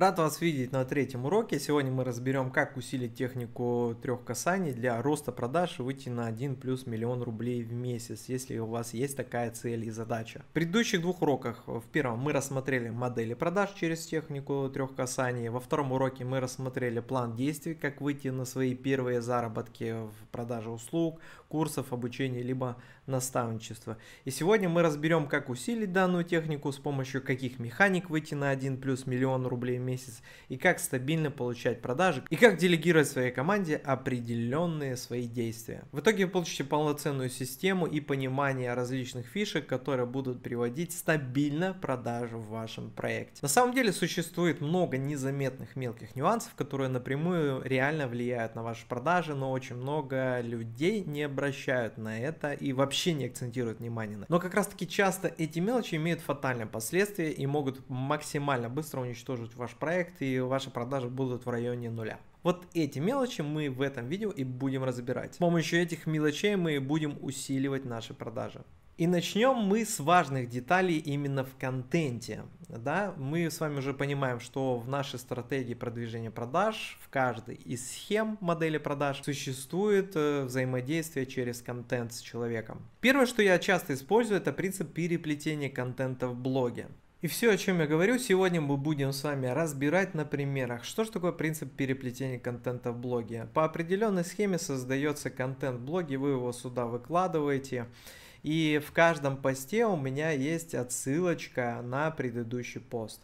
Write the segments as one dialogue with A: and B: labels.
A: Рад вас видеть на третьем уроке. Сегодня мы разберем, как усилить технику трех касаний для роста продаж и выйти на 1 плюс миллион рублей в месяц, если у вас есть такая цель и задача. В предыдущих двух уроках, э, в первом мы рассмотрели модели продаж через технику трех касаний, во втором уроке мы рассмотрели план действий, как выйти на свои первые заработки в продаже услуг, курсов обучения, либо наставничества. И сегодня мы разберем, как усилить данную технику, с помощью каких механик выйти на 1 плюс миллион рублей в месяц, и как стабильно получать продажи, и как делегировать своей команде определенные свои действия. В итоге вы получите полноценную систему и понимание различных фишек, которые будут приводить стабильно продажу в вашем проекте. На самом деле существует много незаметных мелких нюансов, которые напрямую реально влияют на ваши продажи, но очень много людей не обращаются обращают на это и вообще не акцентируют внимание на Но как раз таки часто эти мелочи имеют фатальные последствия и могут максимально быстро уничтожить ваш проект и ваши продажи будут в районе нуля. Вот эти мелочи мы в этом видео и будем разбирать. С помощью этих мелочей мы будем усиливать наши продажи. И начнем мы с важных деталей именно в контенте. Да? Мы с вами уже понимаем, что в нашей стратегии продвижения продаж, в каждой из схем модели продаж существует э, взаимодействие через контент с человеком. Первое, что я часто использую, это принцип переплетения контента в блоге. И все, о чем я говорю, сегодня мы будем с вами разбирать на примерах, что же такое принцип переплетения контента в блоге. По определенной схеме создается контент в блоге, вы его сюда выкладываете. И в каждом посте у меня есть отсылочка на предыдущий пост.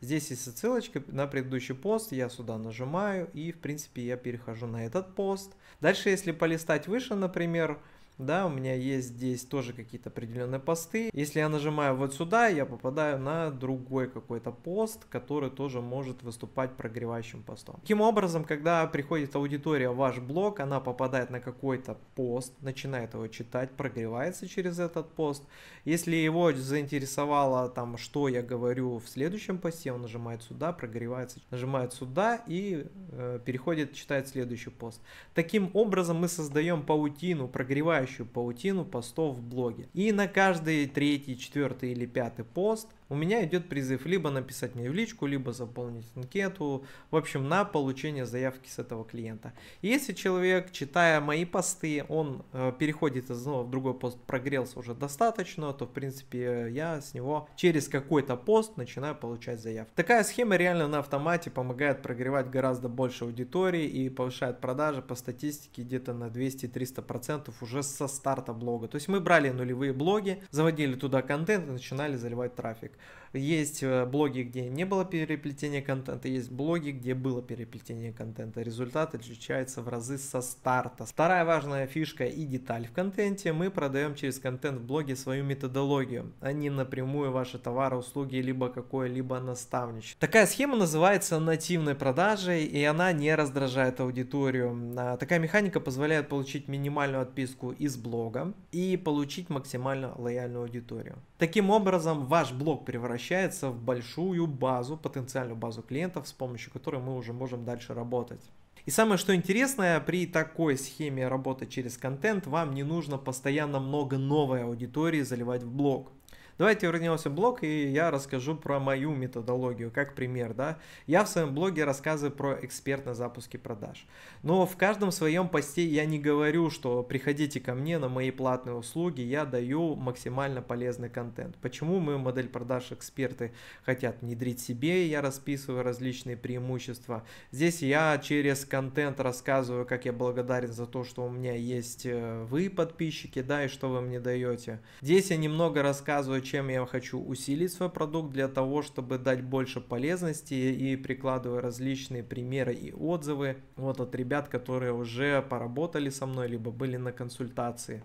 A: Здесь есть ссылочка на предыдущий пост, я сюда нажимаю и, в принципе, я перехожу на этот пост. Дальше, если полистать выше, например, да, у меня есть здесь тоже какие-то определенные посты. Если я нажимаю вот сюда, я попадаю на другой какой-то пост, который тоже может выступать прогревающим постом. Таким образом, когда приходит аудитория в ваш блог, она попадает на какой-то пост, начинает его читать, прогревается через этот пост. Если его заинтересовало там, что я говорю в следующем посте, он нажимает сюда, прогревается, нажимает сюда и э, переходит, читает следующий пост. Таким образом мы создаем паутину прогревая развивающую паутину постов в блоге. И на каждый третий, четвертый или пятый пост у меня идет призыв либо написать мне в личку, либо заполнить анкету, в общем, на получение заявки с этого клиента. Если человек, читая мои посты, он э, переходит из одного в другой пост, прогрелся уже достаточно, то, в принципе, я с него через какой-то пост начинаю получать заявку. Такая схема реально на автомате помогает прогревать гораздо больше аудитории и повышает продажи по статистике где-то на 200-300% уже со старта блога. То есть мы брали нулевые блоги, заводили туда контент и начинали заливать трафик. Есть э, блоги, где не было переплетения контента, есть блоги, где было переплетение контента. Результат отличается в разы со старта. Вторая важная фишка и деталь в контенте. Мы продаем через контент в блоге свою методологию, а не напрямую ваши товары, услуги, либо какое-либо наставничество. Такая схема называется нативной продажей, и она не раздражает аудиторию. А, такая механика позволяет получить минимальную отписку из блога и получить максимально лояльную аудиторию. Таким образом, ваш блог превращается в большую базу, потенциальную базу клиентов, с помощью которой мы уже можем дальше работать. И самое что интересное, при такой схеме работы через контент вам не нужно постоянно много новой аудитории заливать в блог. Давайте вернемся в блог, и я расскажу про мою методологию, как пример, да. Я в своем блоге рассказываю про экспертные запуски продаж. Но в каждом своем посте я не говорю, что приходите ко мне на мои платные услуги, я даю максимально полезный контент. Почему мы модель продаж эксперты хотят внедрить себе, я расписываю различные преимущества. Здесь я через контент рассказываю, как я благодарен за то, что у меня есть э, вы, подписчики, да, и что вы мне даете. Здесь я немного рассказываю, чем я хочу усилить свой продукт для того, чтобы дать больше полезности и прикладываю различные примеры и отзывы вот от ребят, которые уже поработали со мной, либо были на консультации.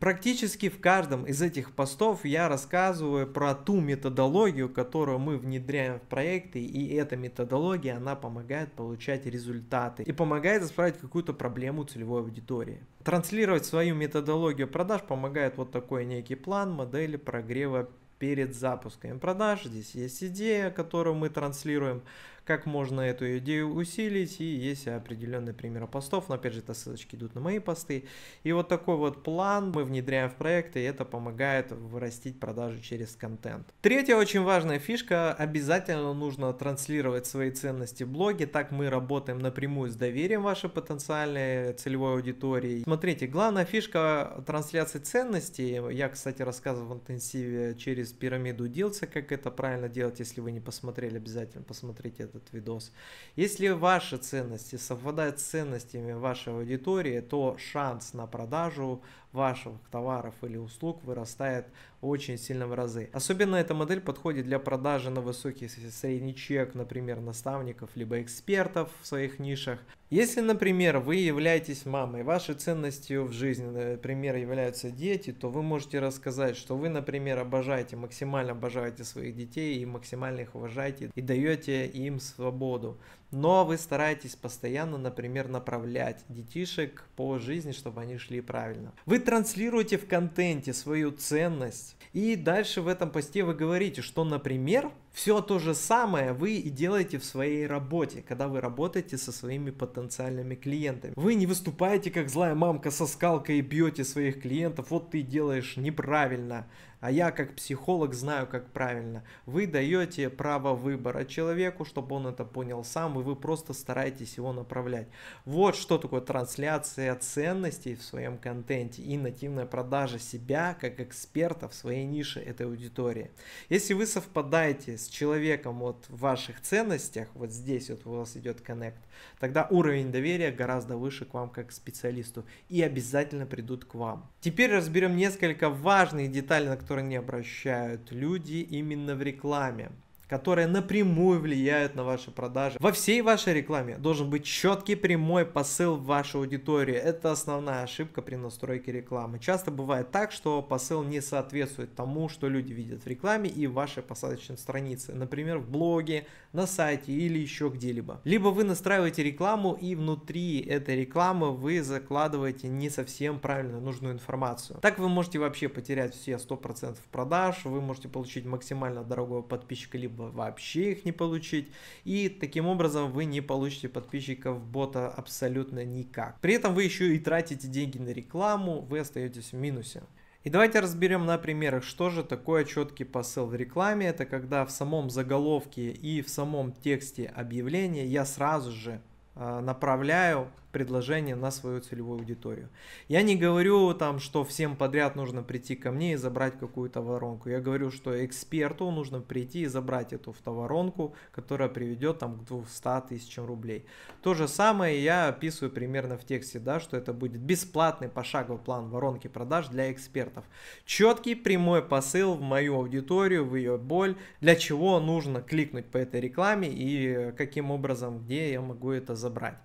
A: Практически в каждом из этих постов я рассказываю про ту методологию, которую мы внедряем в проекты, и эта методология, она помогает получать результаты и помогает исправить какую-то проблему целевой аудитории. Транслировать свою методологию продаж помогает вот такой некий план модели прогрева перед запуском продаж. Здесь есть идея, которую мы транслируем как можно эту идею усилить, и есть определенные примеры постов, но опять же, это ссылочки идут на мои посты. И вот такой вот план мы внедряем в проект, и это помогает вырастить продажи через контент. Третья очень важная фишка, обязательно нужно транслировать свои ценности в блоге, так мы работаем напрямую с доверием вашей потенциальной целевой аудитории. Смотрите, главная фишка трансляции ценностей, я, кстати, рассказывал в интенсиве через пирамиду Дилса, как это правильно делать, если вы не посмотрели, обязательно посмотрите это этот видос. Если ваши ценности совпадают с ценностями вашей аудитории, то шанс на продажу ваших товаров или услуг вырастает очень сильно в разы. Особенно эта модель подходит для продажи на высокий средний чек, например, наставников либо экспертов в своих нишах. Если, например, вы являетесь мамой, вашей ценностью в жизни, например, являются дети, то вы можете рассказать, что вы, например, обожаете, максимально обожаете своих детей и максимально их уважаете и даете им свободу но вы стараетесь постоянно, например, направлять детишек по жизни, чтобы они шли правильно. Вы транслируете в контенте свою ценность, и дальше в этом посте вы говорите, что, например, все то же самое вы и делаете в своей работе, когда вы работаете со своими потенциальными клиентами. Вы не выступаете как злая мамка со скалкой и бьете своих клиентов, вот ты делаешь неправильно, а я как психолог знаю, как правильно. Вы даете право выбора человеку, чтобы он это понял сам, и вы просто стараетесь его направлять. Вот что такое трансляция ценностей в своем контенте и нативная продажа себя как эксперта в своей нише этой аудитории. Если вы совпадаете с человеком вот в ваших ценностях, вот здесь вот у вас идет коннект, тогда уровень доверия гораздо выше к вам как к специалисту и обязательно придут к вам. Теперь разберем несколько важных деталей, на которые не обращают люди именно в рекламе которые напрямую влияют на ваши продажи. Во всей вашей рекламе должен быть четкий прямой посыл в вашу аудиторию. Это основная ошибка при настройке рекламы. Часто бывает так, что посыл не соответствует тому, что люди видят в рекламе и в вашей посадочной странице. Например, в блоге, на сайте или еще где-либо. Либо вы настраиваете рекламу и внутри этой рекламы вы закладываете не совсем правильно нужную информацию. Так вы можете вообще потерять все 100% продаж, вы можете получить максимально дорогого подписчика либо либо вообще их не получить. И таким образом вы не получите подписчиков бота абсолютно никак. При этом вы еще и тратите деньги на рекламу, вы остаетесь в минусе. И давайте разберем на примерах, что же такое четкий посыл в рекламе. Это когда в самом заголовке и в самом тексте объявления я сразу же а, направляю предложение на свою целевую аудиторию. Я не говорю там, что всем подряд нужно прийти ко мне и забрать какую-то воронку. Я говорю, что эксперту нужно прийти и забрать эту воронку, которая приведет там к 200 тысячам рублей. То же самое я описываю примерно в тексте, да, что это будет бесплатный пошаговый план воронки продаж для экспертов. Четкий прямой посыл в мою аудиторию, в ее боль, для чего нужно кликнуть по этой рекламе и каким образом, где я могу это забрать.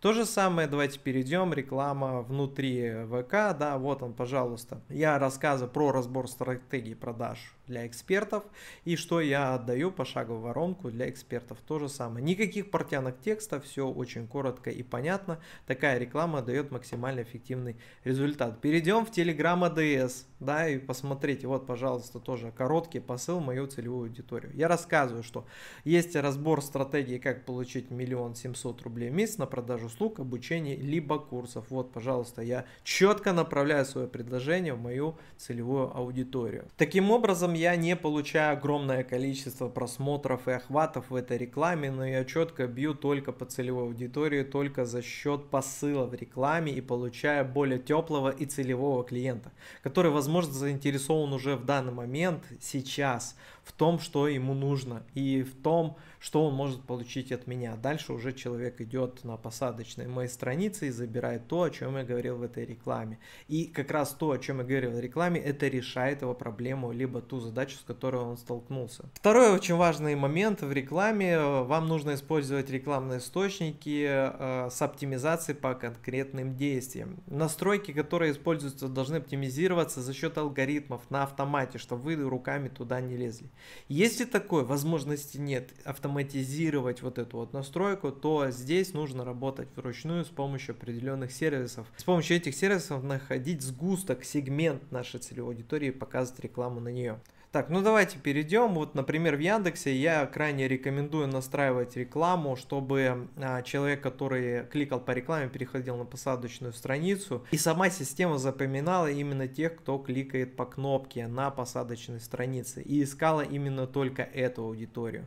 A: То же самое, давайте перейдем, реклама внутри э, ВК, да, вот он, пожалуйста. Я рассказываю про разбор стратегии продаж для экспертов и что я отдаю пошаговую воронку для экспертов. То же самое. Никаких портянок текста, все очень коротко и понятно. Такая реклама дает максимально эффективный результат. Перейдем в Telegram ADS, да, и посмотрите, вот, пожалуйста, тоже короткий посыл в мою целевую аудиторию. Я рассказываю, что есть разбор стратегии, как получить миллион семьсот рублей в месяц на продажу услуг, обучение, либо курсов. Вот, пожалуйста, я четко направляю свое предложение в мою целевую аудиторию. Таким образом, я не получаю огромное количество просмотров и охватов в этой рекламе, но я четко бью только по целевой аудитории, только за счет посыла в рекламе и получая более теплого и целевого клиента, который, возможно, заинтересован уже в данный момент, сейчас, в том, что ему нужно и в том, что он может получить от меня. Дальше уже человек идет на посадочные мои страницы и забирает то, о чем я говорил в этой рекламе. И как раз то, о чем я говорил в рекламе, это решает его проблему либо ту задачу, с которой он столкнулся. Второй очень важный момент в рекламе. Вам нужно использовать рекламные источники э, с оптимизацией по конкретным действиям. Настройки, которые используются, должны оптимизироваться за счет алгоритмов на автомате, чтобы вы руками туда не лезли. Если такой возможности нет автоматизировать вот эту вот настройку, то здесь нужно работать вручную с помощью определенных сервисов. С помощью этих сервисов находить сгусток, сегмент нашей целевой аудитории и показывать рекламу на нее. Так, ну давайте перейдем. Вот, например, в Яндексе я крайне рекомендую настраивать рекламу, чтобы а, человек, который кликал по рекламе, переходил на посадочную страницу. И сама система запоминала именно тех, кто кликает по кнопке на посадочной странице. И искала именно только эту аудиторию.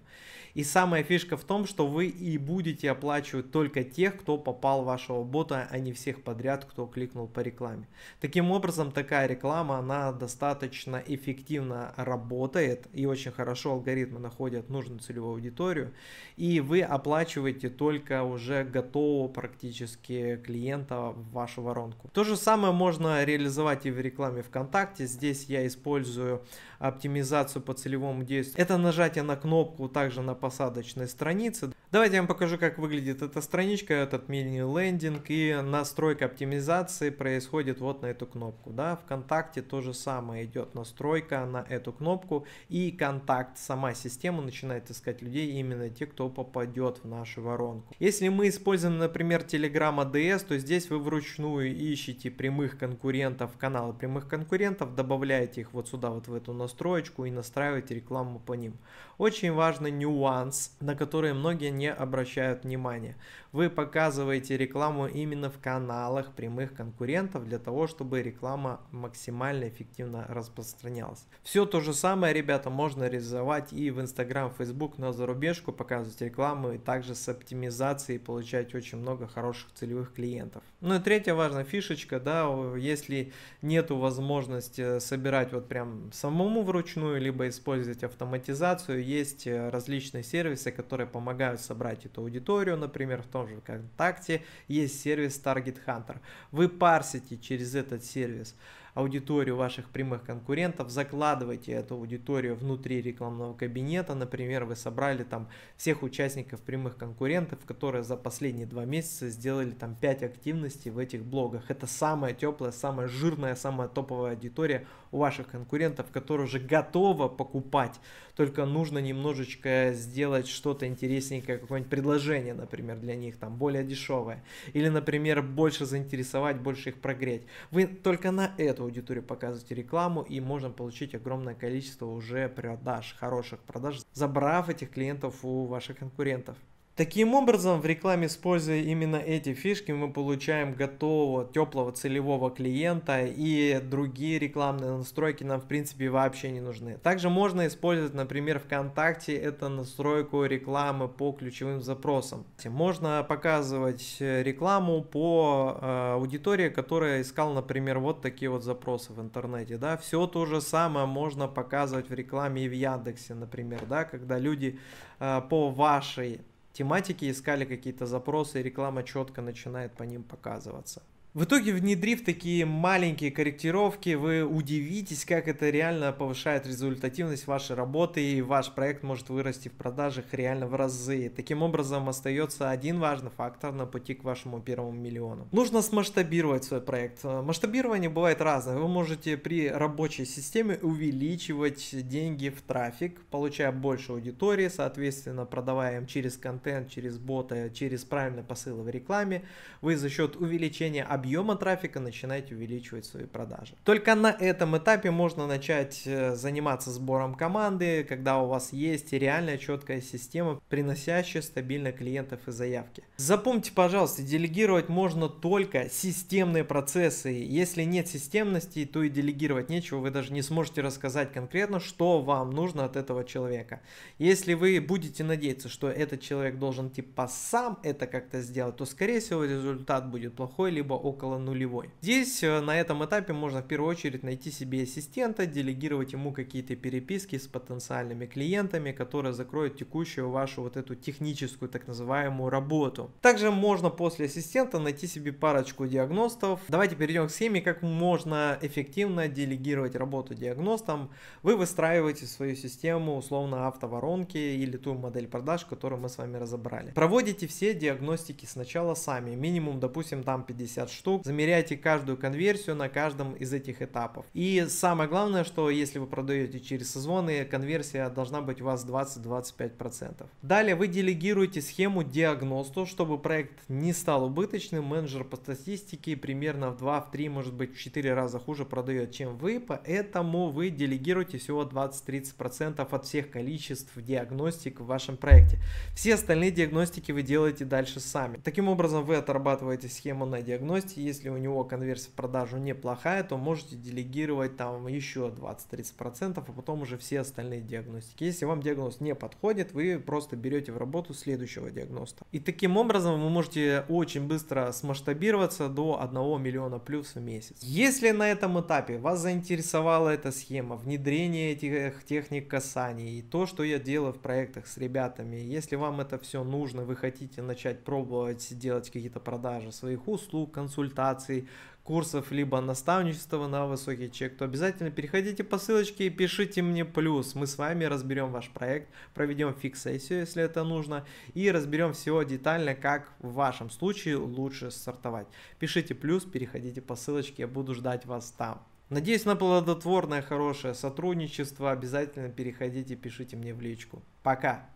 A: И самая фишка в том, что вы и будете оплачивать только тех, кто попал в вашего бота, а не всех подряд, кто кликнул по рекламе. Таким образом, такая реклама, она достаточно эффективно работает работает, и очень хорошо алгоритмы находят нужную целевую аудиторию, и вы оплачиваете только уже готового практически клиента в вашу воронку. То же самое можно реализовать и в рекламе ВКонтакте. Здесь я использую оптимизацию по целевому действию. Это нажатие на кнопку также на посадочной странице. Давайте я вам покажу, как выглядит эта страничка, этот мини-лендинг. И настройка оптимизации происходит вот на эту кнопку. Да? Вконтакте то же самое идет настройка на эту кнопку. И контакт, сама система начинает искать людей, именно те, кто попадет в нашу воронку. Если мы используем, например, Telegram ADS, то здесь вы вручную ищете прямых конкурентов, каналы прямых конкурентов, добавляете их вот сюда, вот в эту настроечку и настраиваете рекламу по ним. Очень важный нюанс, на который многие не не обращают внимания. Вы показываете рекламу именно в каналах прямых конкурентов для того, чтобы реклама максимально эффективно распространялась. Все то же самое, ребята, можно реализовать и в Instagram, Facebook на зарубежку, показывать рекламу и также с оптимизацией получать очень много хороших целевых клиентов. Ну и третья важная фишечка, да, если нету возможности э, собирать вот прям самому вручную, либо использовать автоматизацию, есть э, различные сервисы, которые помогают собрать эту аудиторию, например, в том же ВКонтакте есть сервис Target Hunter. Вы парсите через этот сервис аудиторию ваших прямых конкурентов, закладывайте эту аудиторию внутри рекламного кабинета. Например, вы собрали там всех участников прямых конкурентов, которые за последние два месяца сделали там 5 активностей в этих блогах. Это самая теплая, самая жирная, самая топовая аудитория у ваших конкурентов, которая уже готова покупать. Только нужно немножечко сделать что-то интересненькое, какое-нибудь предложение, например, для них, там более дешевое. Или, например, больше заинтересовать, больше их прогреть. Вы только на эту аудитории аудиторию показывать рекламу, и можно получить огромное количество уже продаж, хороших продаж, забрав этих клиентов у ваших конкурентов. Таким образом, в рекламе, используя именно эти фишки, мы получаем готового, теплого целевого клиента и другие рекламные настройки нам, в принципе, вообще не нужны. Также можно использовать, например, ВКонтакте, это настройку рекламы по ключевым запросам. Можно показывать э, рекламу по э, аудитории, которая искала, например, вот такие вот запросы в интернете. Да? Все то же самое можно показывать в рекламе и в Яндексе, например, да? когда люди э, по вашей тематики искали какие-то запросы, и реклама четко начинает по ним показываться. В итоге, внедрив такие маленькие корректировки, вы удивитесь, как это реально повышает результативность вашей работы, и ваш проект может вырасти в продажах реально в разы. Таким образом, остается один важный фактор на пути к вашему первому миллиону. Нужно смасштабировать свой проект. Масштабирование бывает разное. Вы можете при рабочей системе увеличивать деньги в трафик, получая больше аудитории, соответственно, продавая им через контент, через боты, через правильные посылы в рекламе. Вы за счет увеличения объема трафика начинать увеличивать свои продажи. Только на этом этапе можно начать э, заниматься сбором команды, когда у вас есть реально четкая система, приносящая стабильно клиентов и заявки. Запомните, пожалуйста, делегировать можно только системные процессы. Если нет системности, то и делегировать нечего, вы даже не сможете рассказать конкретно, что вам нужно от этого человека. Если вы будете надеяться, что этот человек должен типа сам это как-то сделать, то скорее всего результат будет плохой, либо около около нулевой. Здесь э, на этом этапе можно в первую очередь найти себе ассистента, делегировать ему какие-то переписки с потенциальными клиентами, которые закроют текущую вашу вот эту техническую так называемую работу. Также можно после ассистента найти себе парочку диагностов. Давайте перейдем к схеме, как можно эффективно делегировать работу диагностам. Вы выстраиваете свою систему условно автоворонки или ту модель продаж, которую мы с вами разобрали. Проводите все диагностики сначала сами, минимум, допустим, там 50 штук штук. Замеряйте каждую конверсию на каждом из этих этапов. И самое главное, что если вы продаете через созвоны, конверсия должна быть у вас 20-25%. Далее вы делегируете схему диагносту, чтобы проект не стал убыточным. Менеджер по статистике примерно в 2, в 3, может быть в 4 раза хуже продает, чем вы. Поэтому вы делегируете всего 20-30% от всех количеств диагностик в вашем проекте. Все остальные диагностики вы делаете дальше сами. Таким образом вы отрабатываете схему на диагностике делать. Если у него конверсия в продажу неплохая, то можете делегировать там еще 20-30%, а потом уже все остальные диагностики. Если вам диагноз не подходит, вы просто берете в работу следующего диагноста. И таким образом вы можете очень быстро смасштабироваться до 1 миллиона плюс в месяц. Если на этом этапе вас заинтересовала эта схема, внедрение этих техник касаний и то, что я делаю в проектах с ребятами, если вам это все нужно, вы хотите начать пробовать делать какие-то продажи своих услуг, консультации, консультаций, курсов, либо наставничества на высокий чек, то обязательно переходите по ссылочке и пишите мне плюс. Мы с вами разберем ваш проект, проведем фикс если это нужно, и разберем все детально, как в вашем случае лучше сортовать. Пишите плюс, переходите по ссылочке, я буду ждать вас там. Надеюсь на плодотворное, хорошее сотрудничество. Обязательно переходите, пишите мне в личку. Пока!